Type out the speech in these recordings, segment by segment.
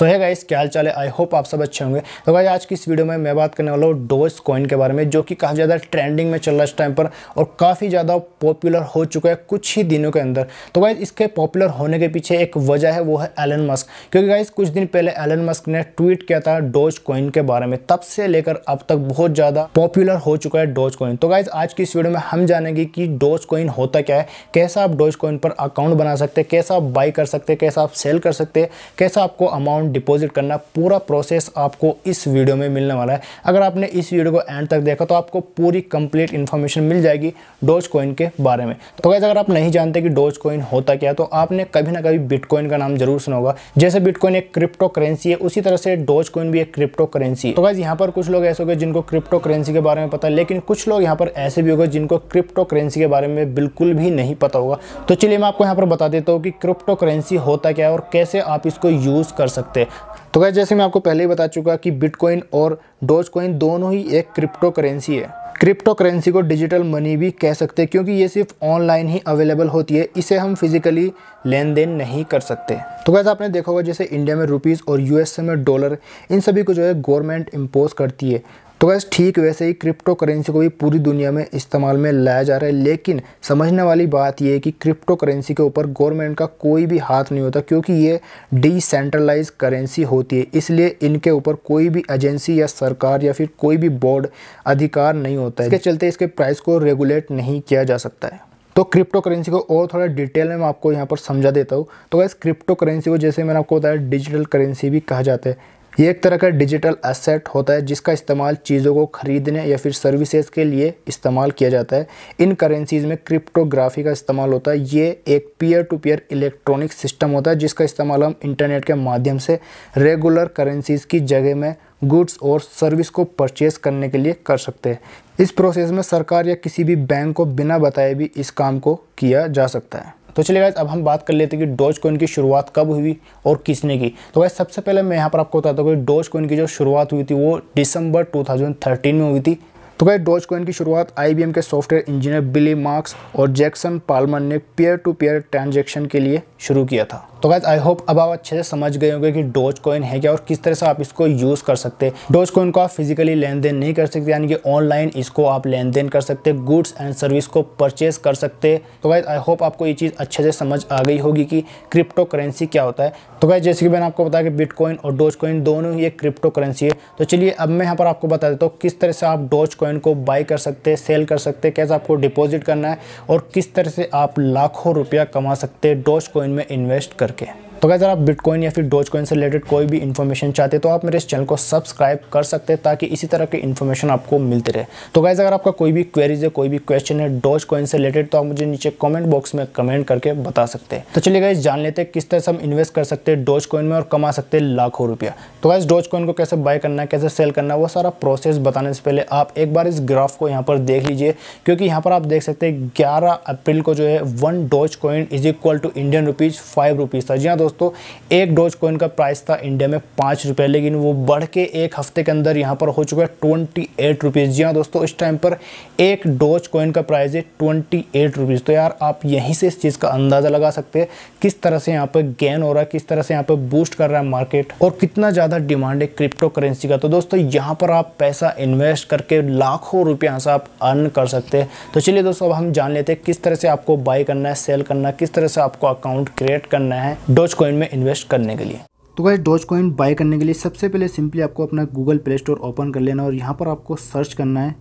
सो है गाइस क्या हाल चाल है आई होप आप सब अच्छे होंगे तो गाइस आज की इस वीडियो में मैं बात करने वाला हूँ डोज कॉइन के बारे में जो कि काफ़ी ज़्यादा ट्रेंडिंग में चल रहा है इस टाइम पर और काफ़ी ज़्यादा पॉपुलर हो चुका है कुछ ही दिनों के अंदर तो गाइस इसके पॉपुलर होने के पीछे एक वजह है वो है एलन मस्क क्योंकि गाइस कुछ दिन पहले एलन मस्क ने ट्वीट किया था डोज कॉइन के बारे में तब से लेकर अब तक बहुत ज़्यादा पॉपुलर हो चुका है डोज कॉइन तो गाइज आज की इस वीडियो में हम जानेंगे कि डोज कॉइन होता क्या है कैसा आप डोज कॉइन पर अकाउंट बना सकते हैं कैसा आप बाई कर सकते हैं कैसा आप सेल कर सकते हैं कैसा आपको अमाउंट डिपॉजिट करना पूरा प्रोसेस आपको इस वीडियो में मिलने वाला है अगर आपने इस वीडियो को एंड तक देखा तो आपको पूरी कंप्लीट इन्फॉर्मेशन मिल जाएगी डोज कॉइन के बारे में तो कैसे अगर आप नहीं जानते कि डोज कॉइन होता क्या तो आपने कभी ना कभी बिटकॉइन का नाम जरूर सुना होगा जैसे बिटकॉइन एक क्रिप्टो करेंसी है उसी तरह से डोज कॉइन भी एक क्रिप्टो करेंसी तो कैसे यहाँ पर कुछ लोग ऐसे हो गए जिनको क्रिप्टो करेंसी के बारे में पता है लेकिन कुछ लोग यहाँ पर ऐसे भी हो गए जिनको क्रिप्टो करेंसी के बारे में बिल्कुल भी नहीं पता होगा तो चलिए मैं आपको यहाँ पर बता देता हूँ कि क्रिप्टो करेंसी होता क्या है और कैसे आप इसको यूज़ कर सकते हैं सकते तो गए जैसे मैं आपको पहले ही बता चुका कि बिटकॉइन और डोज कॉइन दोनों ही एक क्रिप्टो करेंसी है क्रिप्टो करेंसी को डिजिटल मनी भी कह सकते हैं क्योंकि ये सिर्फ ऑनलाइन ही अवेलेबल होती है इसे हम फिजिकली लेन देन नहीं कर सकते तो कैसे आपने देखा होगा जैसे इंडिया में रुपीज़ और यूएसए में डॉलर इन सभी को जो है गवर्नमेंट इम्पोज करती है तो बस ठीक वैसे ही क्रिप्टो करेंसी को भी पूरी दुनिया में इस्तेमाल में लाया जा रहा है लेकिन समझने वाली बात यह है कि क्रिप्टो करेंसी के ऊपर गवर्नमेंट का कोई भी हाथ नहीं होता क्योंकि ये डिसेंट्रलाइज करेंसी होती है इसलिए इनके ऊपर कोई भी एजेंसी या सरकार या फिर कोई भी बोर्ड अधिकार नहीं होता है इसके चलते इसके प्राइस को रेगुलेट नहीं किया जा सकता है तो क्रिप्टो करेंसी को और थोड़ा डिटेल में मैं आपको यहाँ पर समझा देता हूँ तो वैसे क्रिप्टो करेंसी को जैसे मैंने आपको बताया डिजिटल करेंसी भी कहा जाता है ये एक तरह का डिजिटल एसेट होता है जिसका इस्तेमाल चीज़ों को खरीदने या फिर सर्विसेज के लिए इस्तेमाल किया जाता है इन करेंसीज़ में क्रिप्टोग्राफी का इस्तेमाल होता है ये एक peer to peer electronic system होता है जिसका इस्तेमाल हम इंटरनेट के माध्यम से रेगुलर करेंसीज़ की जगह में गुड्स और सर्विस को परचेज करने के लिए कर सकते हैं इस प्रोसेस में सरकार या किसी भी बैंक को बिना बताए भी इस काम को किया जा सकता है तो चलिए गाइज अब हम बात कर लेते हैं कि डोज कोइन की शुरुआत कब हुई और किसने की तो गाइज सबसे पहले मैं यहाँ पर आपको बताता हूँ कि डोज कोइन की जो शुरुआत हुई थी वो दिसंबर 2013 में हुई थी तो गाइज डोज कोइन की शुरुआत आईबीएम के सॉफ्टवेयर इंजीनियर बिली मार्क्स और जैक्सन पालमन ने पेयर टू पेयर ट्रांजेक्शन के लिए शुरू किया था तो गैस आई होप अब आप अच्छे से समझ गए होंगे कि डोज कॉइन है क्या और किस तरह से आप इसको यूज़ कर सकते हैं डोज कॉइन को आप फिजिकली लेन देन नहीं कर सकते यानी कि ऑनलाइन इसको आप लेन देन कर सकते गुड्स एंड सर्विस को परचेज कर सकते तो गैस आई होप आपको ये चीज़ अच्छे से समझ आ गई होगी कि क्रिप्टो करेंसी क्या होता है तो गैस जैसे कि मैंने आपको बताया कि बिटकॉइन और डोज कॉइन दोनों ही एक क्रिप्टो करेंसी है तो चलिए अब मैं यहाँ पर आपको बता देता हूँ किस तरह से आप डोज कॉइन को बाई कर सकते सेल कर सकते हैं कैसे आपको डिपॉजिट करना है और किस तरह से आप लाखों रुपया कमा सकते हैं डोज कॉइन में इन्वेस्ट करके तो अगर आप बिटकॉइन या फिर डोज कॉइन से रिलेटेड कोई भी इन्फॉर्मेशन चाहते तो आप मेरे इस चैनल को सब्सक्राइब कर सकते हैं ताकि इसी तरह की इन्फॉर्मेशन आपको मिलती रहे तो गैज़ अगर आपका कोई भी क्वेरीज है कोई भी क्वेश्चन है डोज कॉइन से रिलेटेड तो आप मुझे नीचे कॉमेंट बॉक्स में कमेंट करके बता सकते हैं तो चलिए गाइज जान लेते हैं किस तरह से हम इन्वेस्ट कर सकते हैं डोज कॉइन में और कमा सकते हैं लाखों रुपया तो गैस डोज कॉइन को कैसे बाय करना है कैसे सेल करना है वो सारा प्रोसेस बताने से पहले आप एक बार इस ग्राफ को यहाँ पर देख लीजिए क्योंकि यहाँ पर आप देख सकते हैं ग्यारह अप्रैल को जो है one Doge coin is equal to Indian rupees five rupees था जी हाँ दोस्तों दोस्तों एक डोज कोइन का प्राइस था इंडिया में पाँच रुपये लेकिन वो बढ़ के एक हफ्ते के अंदर यहाँ पर हो चुका है ट्वेंटी एट रुपीज़ जी हाँ दोस्तों इस टाइम पर एक डोज कोइन का प्राइस है ट्वेंटी एट रुपीज़ तो यार आप यहीं से इस चीज़ का अंदाज़ा लगा सकते हैं किस तरह से यहाँ पर गेन हो रहा है किस तरह से यहाँ पर बूस्ट कर रहा है मार्केट और कितना ज़्यादा डिमांड है क्रिप्टो करेंसी का तो दोस्तों यहाँ पर आप पैसा इन्वेस्ट करके लाखों रुपये यहाँ से आप अर्न कर सकते हैं तो चलिए दोस्तों अब हम जान लेते हैं किस तरह से आपको बाई करना है सेल करना है किस तरह से आपको अकाउंट क्रिएट करना है डोज डोजकॉइन में इन्वेस्ट करने के लिए तो गाइस डोज कॉइन बाय करने के लिए सबसे पहले सिंपली आपको अपना गूगल प्ले स्टोर ओपन कर लेना और यहाँ पर आपको सर्च करना है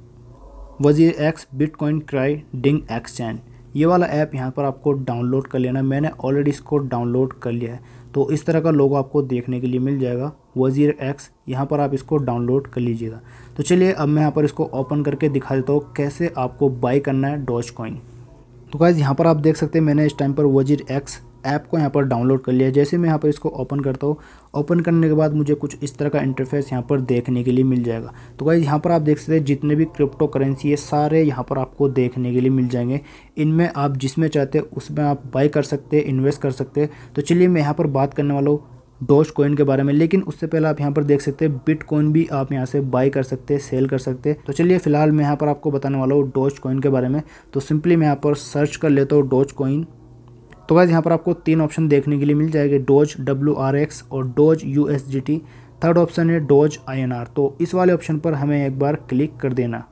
WazirX bitcoin trading exchange ये वाला ऐप यहाँ पर आपको डाउनलोड कर लेना मैंने ऑलरेडी इसको डाउनलोड कर लिया है तो इस तरह का लोगो आपको देखने के लिए मिल जाएगा वज़ीर एक्स यहाँ पर आप इसको डाउनलोड कर लीजिएगा तो चलिए अब मैं यहाँ पर इसको ओपन करके दिखा देता हूँ कैसे आपको बाई करना है डॉज कॉइन तो गाइज़ यहाँ पर आप देख सकते हैं मैंने इस टाइम पर वजीर एक्स ऐप को यहाँ पर डाउनलोड कर लिया जैसे मैं यहाँ पर इसको ओपन करता हूँ ओपन करने के बाद मुझे कुछ इस तरह का इंटरफेस यहाँ पर देखने के लिए मिल जाएगा तो गाइज यहाँ पर आप देख सकते हैं जितने भी क्रिप्टो करेंसी है सारे यहाँ पर आपको देखने के लिए मिल जाएंगे इनमें आप जिसमें चाहते हैं उसमें आप बाई कर सकते हैं इन्वेस्ट कर सकते हैं तो चलिए मैं यहाँ पर बात करने वाला हूँ डोज कॉइन के बारे में लेकिन उससे पहले आप यहाँ पर देख सकते हैं बिट कॉइन भी आप यहाँ से बाई कर सकते हैं सेल कर सकते हैं तो चलिए फिलहाल मैं यहाँ पर आपको बताने वाला हूँ डोज कॉइन के बारे में तो सिंपली मैं यहाँ पर सर्च कर लेता हूँ डोज कॉइन तो गाइज यहाँ पर आपको तीन ऑप्शन देखने के लिए मिल जाएंगे डोज डब्ल्यू आर एक्स और Doge U S G T third option है डोज आई एन आर तो इस वाले ऑप्शन पर हमें एक बार क्लिक कर देना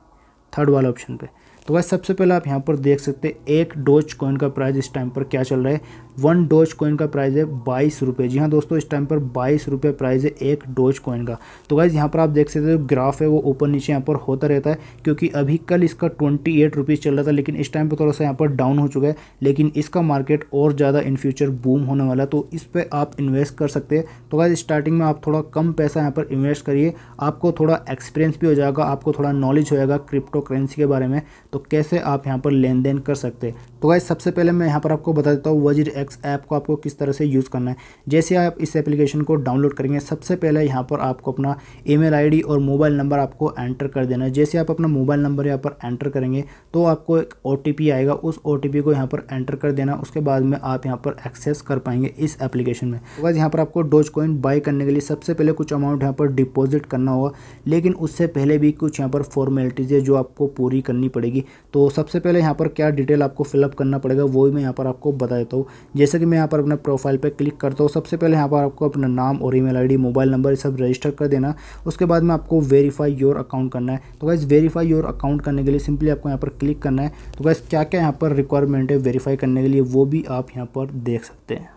थर्ड वाले ऑप्शन पर तो वह सबसे पहले आप यहाँ पर देख सकते हैं एक डोज कॉइन का प्राइस इस टाइम पर क्या चल रहा है वन डोज कॉइन का प्राइस है बाईस रुपये जी हाँ दोस्तों इस टाइम पर बाईस रुपये प्राइस है एक डोज कॉइन का तो गाइज़ यहाँ पर आप देख सकते हो ग्राफ है वो ऊपर नीचे यहाँ पर होता रहता है क्योंकि अभी कल इसका ट्वेंटी एट रुपीज़ चल रहा था लेकिन इस टाइम पर थोड़ा सा यहाँ पर डाउन हो चुका है लेकिन इसका मार्केट और ज़्यादा इन फ्यूचर बूम होने वाला है तो इस पर आप इन्वेस्ट कर सकते हैं तो गाइज स्टार्टिंग में आप थोड़ा कम पैसा यहाँ पर इन्वेस्ट करिए आपको थोड़ा एक्सपीरियंस भी हो जाएगा आपको थोड़ा नॉलेज होएगा क्रिप्टो करेंसी के बारे में तो तो कैसे आप यहाँ पर लेन देन कर सकते हैं तो गाइज सबसे पहले मैं यहाँ पर आपको बता देता हूँ वजीर एक्स ऐप को आपको किस तरह से यूज़ करना है जैसे आप इस एप्लीकेशन को डाउनलोड करेंगे सबसे पहले यहाँ पर आपको अपना ईमेल आईडी और मोबाइल नंबर आपको एंटर कर देना है जैसे आप अपना मोबाइल नंबर यहाँ पर एंटर करेंगे तो आपको एक ओ आएगा उस ओ को यहाँ पर एंटर कर देना उसके बाद में आप यहाँ पर एक्सेस कर पाएंगे इस एप्लीकेशन में तो गाइज यहाँ पर आपको डोज कॉइन बाई करने के लिए सबसे पहले कुछ अमाउंट यहाँ पर डिपॉजिट करना होगा लेकिन उससे पहले भी कुछ यहाँ पर फॉर्मेलिटीज़ है जो आपको पूरी करनी पड़ेगी तो सबसे पहले यहाँ पर क्या डिटेल आपको फिलअप करना पड़ेगा वो भी मैं यहाँ पर आपको बता देता हूँ जैसे कि मैं यहाँ पर अपने प्रोफाइल पर क्लिक करता हूँ सबसे पहले यहाँ पर आपको अपना नाम और ईमेल आईडी मोबाइल नंबर सब रजिस्टर कर देना उसके बाद में आपको वेरीफाई योर अकाउंट करना है तो गाइज़ वेरीफाई योर अकाउंट करने के लिए सिंपली आपको यहाँ पर क्लिक करना है तो गाइज़ क्या क्या यहाँ पर रिक्वायरमेंट है वेरीफाई करने के लिए वो भी आप यहाँ पर देख सकते हैं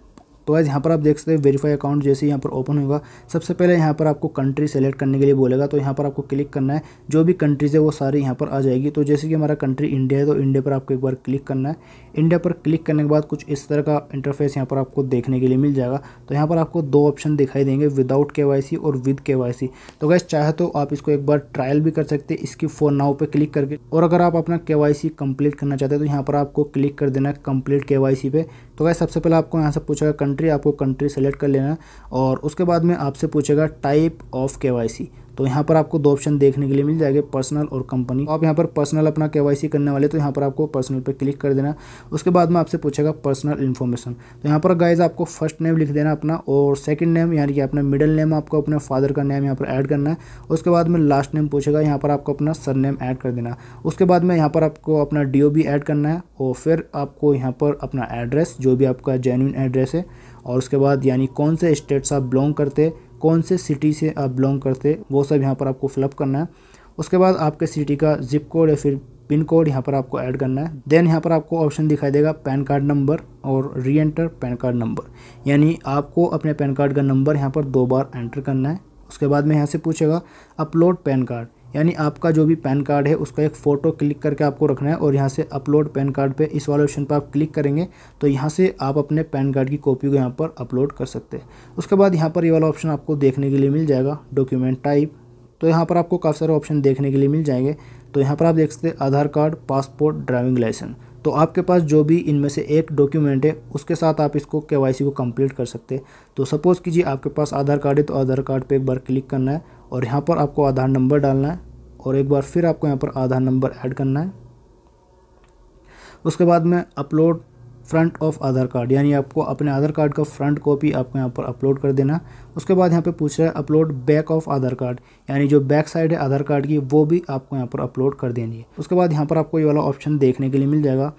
तो आज यहाँ पर आप देख सकते हैं वेरीफाई अकाउंट जैसे यहाँ पर ओपन होगा सबसे पहले यहाँ पर आपको कंट्री सेलेक्ट करने के लिए बोलेगा तो यहाँ पर आपको क्लिक करना है जो भी कंट्रीज़ है वो सारी यहाँ पर आ जाएगी तो जैसे कि हमारा कंट्री इंडिया है तो इंडिया पर आपको एक बार क्लिक करना है इंडिया पर क्लिक करने के बाद कुछ इस तरह का इंटरफेस यहाँ पर आपको देखने के लिए मिल जाएगा तो यहाँ पर आपको दो ऑप्शन दिखाई देंगे विदाउट के और विद के तो गैस चाहे तो आप इसको एक बार ट्रायल भी कर सकते हैं इसकी फोन नाव पर क्लिक करके और अगर आप अपना के वाई कंप्लीट करना चाहते हैं तो यहाँ पर आपको क्लिक कर देना है कंप्लीट के पे तो गैस सबसे पहले आपको यहाँ से पूछेगा कंट्री कंट्री आपको कंट्री सेलेक्ट कर लेना और उसके बाद में आपसे पूछेगा टाइप ऑफ के तो यहाँ पर आपको दो ऑप्शन देखने के लिए मिल जाएंगे पर्सनल और कंपनी आप यहाँ पर पर्सनल अपना के करने वाले तो यहाँ पर आपको पर्सनल पर क्लिक कर देना उसके बाद में आपसे पूछेगा पर्सनल इन्फॉर्मेशन तो यहाँ पर गाइज आपको फर्स्ट नेम लिख देना अपना और सेकंड नेम यानी कि अपना मिडिल नेम आपको अपने फादर का नेम यहाँ पर ऐड करना है उसके बाद में लास्ट नेम पूछेगा यहाँ पर आपको अपना सर ऐड कर देना उसके बाद में यहाँ पर आपको अपना डी ऐड करना है और फिर आपको यहाँ पर अपना एड्रेस जो भी आपका जेन्यून एड्रेस है और उसके बाद यानी कौन से स्टेट्स आप बिलोंग करते कौन से सिटी से आप बिलोंग करते वो सब यहाँ पर आपको फिलअप करना है उसके बाद आपके सिटी का जिप कोड या फिर पिन कोड यहाँ पर आपको ऐड करना है देन यहाँ पर आपको ऑप्शन दिखाई देगा पैन कार्ड नंबर और री एंटर पैन कार्ड नंबर यानी आपको अपने पैन कार्ड का नंबर यहाँ पर दो बार एंटर करना है उसके बाद में यहाँ से पूछेगा अपलोड पैन कार्ड यानी आपका जो भी पैन कार्ड है उसका एक फ़ोटो क्लिक करके आपको रखना है और यहाँ से अपलोड पैन कार्ड पे इस वाले ऑप्शन पर आप क्लिक करेंगे तो यहाँ से आप अपने पैन कार्ड की कॉपी को यहाँ पर अपलोड कर सकते हैं उसके बाद यहाँ पर ये यह वाला ऑप्शन आपको देखने के लिए मिल जाएगा डॉक्यूमेंट टाइप तो यहाँ पर आपको काफ़ी सारे ऑप्शन देखने के लिए मिल जाएंगे तो यहाँ पर आप देख सकते हैं Aadhaar card passport driving licence तो आपके पास जो भी इनमें से एक डॉक्यूमेंट है उसके साथ आप इसको के वाई सी को कम्प्लीट कर सकते हैं तो सपोज़ कीजिए आपके पास आधार कार्ड है तो आधार कार्ड पर एक बार क्लिक करना है और यहाँ पर आपको आधार नंबर डालना है और एक बार फिर आपको यहाँ पर आधार नंबर ऐड करना है उसके बाद में upload front of Aadhaar card यानी आपको अपने आधार कार्ड का फ्रंट कॉपी आपको यहाँ पर अपलोड कर देना उसके बाद यहाँ पे पूछ रहा है upload back of Aadhaar card यानी जो बैक साइड है आधार कार्ड की वो भी आपको यहाँ पर अपलोड कर देनी है उसके बाद यहाँ पर आपको ये वाला ऑप्शन देखने के लिए मिल जाएगा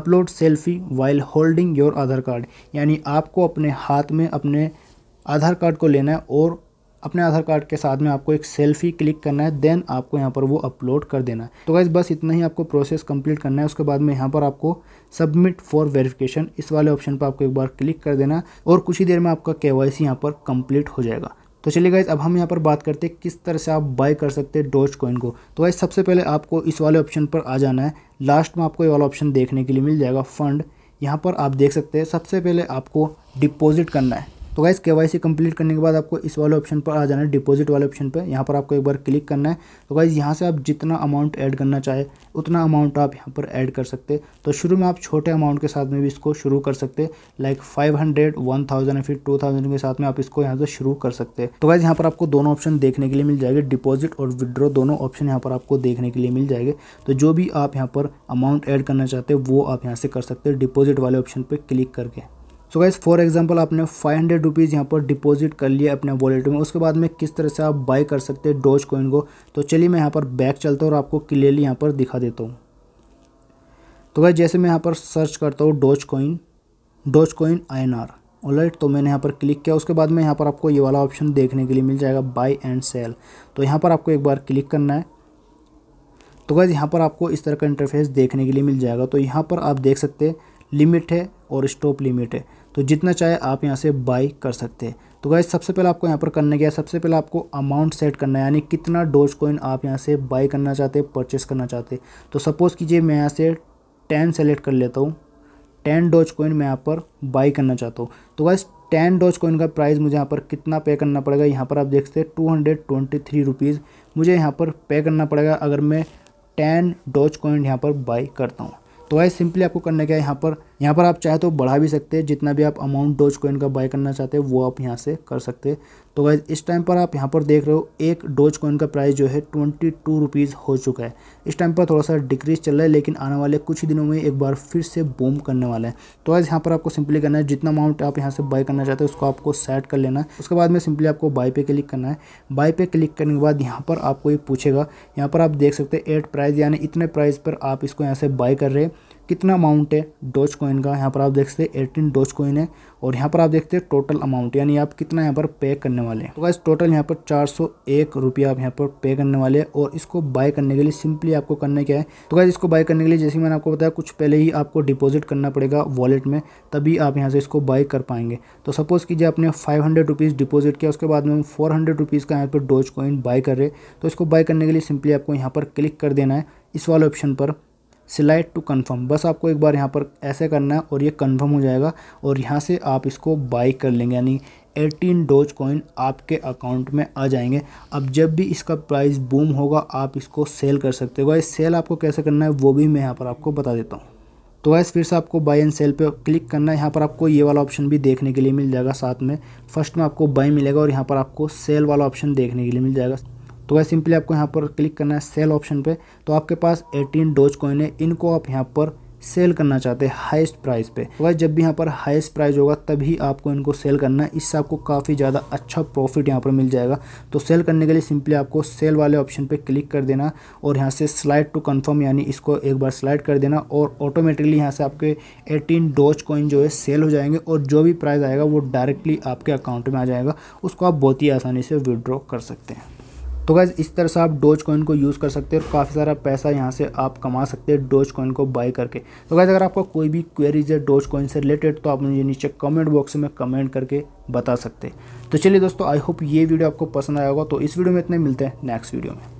upload selfie while holding your Aadhaar card यानी आपको अपने हाथ में अपने आधार कार्ड को लेना है और अपने आधार कार्ड के साथ में आपको एक सेल्फी क्लिक करना है देन आपको यहाँ पर वो अपलोड कर देना है तो गाइज़ बस इतना ही आपको प्रोसेस कंप्लीट करना है उसके बाद में यहाँ पर आपको सबमिट फॉर वेरिफिकेशन इस वाले ऑप्शन पर आपको एक बार क्लिक कर देना और कुछ ही देर में आपका के वाई यहाँ पर कंप्लीट हो जाएगा तो चलिए गाइज अब हम यहाँ पर बात करते हैं किस तरह से आप बाय कर सकते हैं डोज कॉइन को तो गाइज सबसे पहले आपको इस वाले ऑप्शन पर आ जाना है लास्ट में आपको ये वाला ऑप्शन देखने के लिए मिल जाएगा फंड यहाँ पर आप देख सकते हैं सबसे पहले आपको डिपॉजिट करना है तो गाइज़ के वाई कंप्लीट करने के बाद आपको इस वाले ऑप्शन पर आ जाना है डिपॉजिट वाले ऑप्शन पर यहाँ पर आपको एक बार क्लिक करना है तो गाइज़ यहाँ से आप जितना अमाउंट ऐड करना चाहे उतना अमाउंट आप यहाँ पर ऐड कर सकते तो शुरू में आप छोटे अमाउंट के साथ में भी इसको शुरू कर सकते like five hundred one thousand या फिर टू थाउजेंड के साथ में आप इसको यहाँ से शुरू कर सकते तो गाइज़ यहाँ पर आपको दोनों ऑप्शन देखने के लिए मिल जाएंगे डिपॉजिट और विड्रॉ दोनों ऑप्शन यहाँ पर आपको देखने के लिए मिल जाएंगे तो जो भी आप यहाँ पर अमाउंट ऐड करना चाहते हो वो आप यहाँ से कर सकते हो डिपॉजिट वाले ऑप्शन पर क्लिक करके सो गाइज़ फॉर एग्जांपल आपने फाइव हंड्रेड रुपीज़ यहाँ पर डिपॉजिट कर लिया अपने वॉलेट में उसके बाद में किस तरह से आप बाई कर सकते हैं डोज कॉइन को तो चलिए मैं यहाँ पर बैक चलता हूँ और आपको क्लियरली यहाँ पर दिखा देता हूँ तो गाइज जैसे मैं यहाँ पर सर्च करता हूँ Doge coin Doge coin I N R alright तो मैंने यहाँ पर क्लिक किया उसके बाद में यहाँ पर आपको ये वाला ऑप्शन देखने के लिए मिल जाएगा बाई एंड सेल तो यहाँ पर आपको एक बार क्लिक करना है तो गैज़ यहाँ पर आपको इस तरह का इंटरफेस देखने के लिए मिल जाएगा तो यहाँ पर आप देख सकते हैं लिमिट है और स्टॉप लिमिट है तो जितना चाहे आप यहाँ से बाई कर सकते हैं तो गाइज सबसे पहले आपको यहाँ पर करने गया सबसे पहले आपको अमाउंट सेट करना है यानी कितना डोज कोइन आप यहाँ से बाई करना चाहते हैं परचेस करना चाहते हैं तो सपोज़ कीजिए मैं यहाँ से टेन सेलेक्ट कर लेता हूँ टेन डोज कोइन मैं यहाँ पर बाई करना चाहता हूँ तो गाइज टेन डोज कोइन का प्राइस मुझे यहाँ पर कितना पे करना पड़ेगा यहाँ पर आप देख सकते हैं two hundred twenty three rupees मुझे यहाँ पर पे करना पड़ेगा अगर मैं टेन डोज कोइन यहाँ पर बाई करता हूँ तो ऐसे सिंपली आपको करने है यहाँ पर यहाँ पर आप चाहे तो बढ़ा भी सकते हैं जितना भी आप अमाउंट डोज कोइन का बाय करना चाहते हैं वो आप यहाँ से कर सकते हैं तो गाइज इस टाइम पर आप यहाँ पर देख रहे हो एक डोज कोइन का प्राइस जो है ट्वेंटी टू रुपीज़ हो चुका है इस टाइम पर थोड़ा सा डिक्रीज चल रहा है लेकिन आने वाले कुछ ही दिनों में एक बार फिर से बूम करने वाला है तो गाइज यहाँ पर आपको सिंपली करना है जितना अमाउंट आप यहाँ से बाय करना चाहते हैं उसको आपको सेट कर लेना है उसके बाद में सिंपली आपको बाई पे क्लिक करना है बाई पे क्लिक करने के बाद यहाँ पर आपको ये पूछेगा यहाँ पर आप देख सकते हैं एट प्राइज़ यानी इतने प्राइस पर आप इसको यहाँ से बाई कर रहे हैं कितना अमाउंट है डोज कॉइन का यहाँ पर आप देख सकते हैं एटीन डोज कॉइन है और यहाँ पर आप देखते हैं टोटल अमाउंट यानी आप कितना यहाँ पर पे करने वाले हैं तो गाइस टोटल यहाँ पर चार सौ एक रुपया आप यहाँ पर पे करने वाले हैं और इसको बाय करने के लिए सिंपली आपको करना क्या है तो गाइस इसको बाय करने के लिए जैसे मैंने आपको बताया कुछ पहले ही आपको डिपॉजिट करना पड़ेगा वॉलेट में तभी आप यहाँ से इसको बाय कर पाएंगे तो सपोज़ कीजिए आपने फाइव हंड्रेड रुपीज़ डिपॉजिट किया उसके बाद में हम फोर हंड्रेड रुपीज़ का यहाँ पर डोज कॉइन बाय कर रहे तो इसको बाय करने के लिए सिंपली आपको यहाँ पर क्लिक कर देना है इस वाले ऑप्शन पर सिलेक्ट टू कन्फर्म बस आपको एक बार यहाँ पर ऐसे करना है और ये कन्फर्म हो जाएगा और यहाँ से आप इसको बाई कर लेंगे यानी 18 डोज कॉइन आपके अकाउंट में आ जाएंगे अब जब भी इसका प्राइस बूम होगा आप इसको सेल कर सकते हो इस सेल आपको कैसे करना है वो भी मैं यहाँ पर आपको बता देता हूँ तो वैसे फिर से आपको बाई एंड सेल पे क्लिक करना है यहाँ पर आपको ये वाला ऑप्शन भी देखने के लिए मिल जाएगा साथ में फर्स्ट में आपको बाई मिलेगा और यहाँ पर आपको सेल वाला ऑप्शन देखने के लिए मिल जाएगा तो वह सिंपली आपको यहाँ पर क्लिक करना है सेल ऑप्शन पे तो आपके पास 18 डोज कॉइन है इनको आप यहाँ पर सेल करना चाहते हैं हाईएस्ट प्राइस पे वह तो जब भी यहाँ पर हाईएस्ट प्राइस होगा तभी आपको इनको सेल करना है इससे आपको काफ़ी ज़्यादा अच्छा प्रॉफिट यहाँ पर मिल जाएगा तो सेल करने के लिए सिंपली आपको सेल वाले ऑप्शन पे क्लिक कर देना और यहाँ से स्लाइड टू कंफर्म यानी इसको एक बार स्लाइड कर देना और ऑटोमेटिकली यहाँ से आपके एटीन डोज कॉइन जो है सेल हो जाएंगे और जो भी प्राइज़ आएगा वो डायरेक्टली आपके अकाउंट में आ जाएगा उसको आप बहुत ही आसानी से विड्रॉ कर सकते हैं तो गैज़ इस तरह से आप डोज कॉइन को यूज़ कर सकते हैं और काफ़ी सारा पैसा यहाँ से आप कमा सकते हैं डोज कॉइन को बाई करके तो गैज़ अगर आपका कोई भी क्वेरीज है डोज कॉइन से रिलेटेड तो आप मुझे नीचे कमेंट बॉक्स में कमेंट करके बता सकते तो चलिए दोस्तों आई होप ये वीडियो आपको पसंद आया होगा तो इस वीडियो में इतने मिलते हैं नेक्स्ट वीडियो में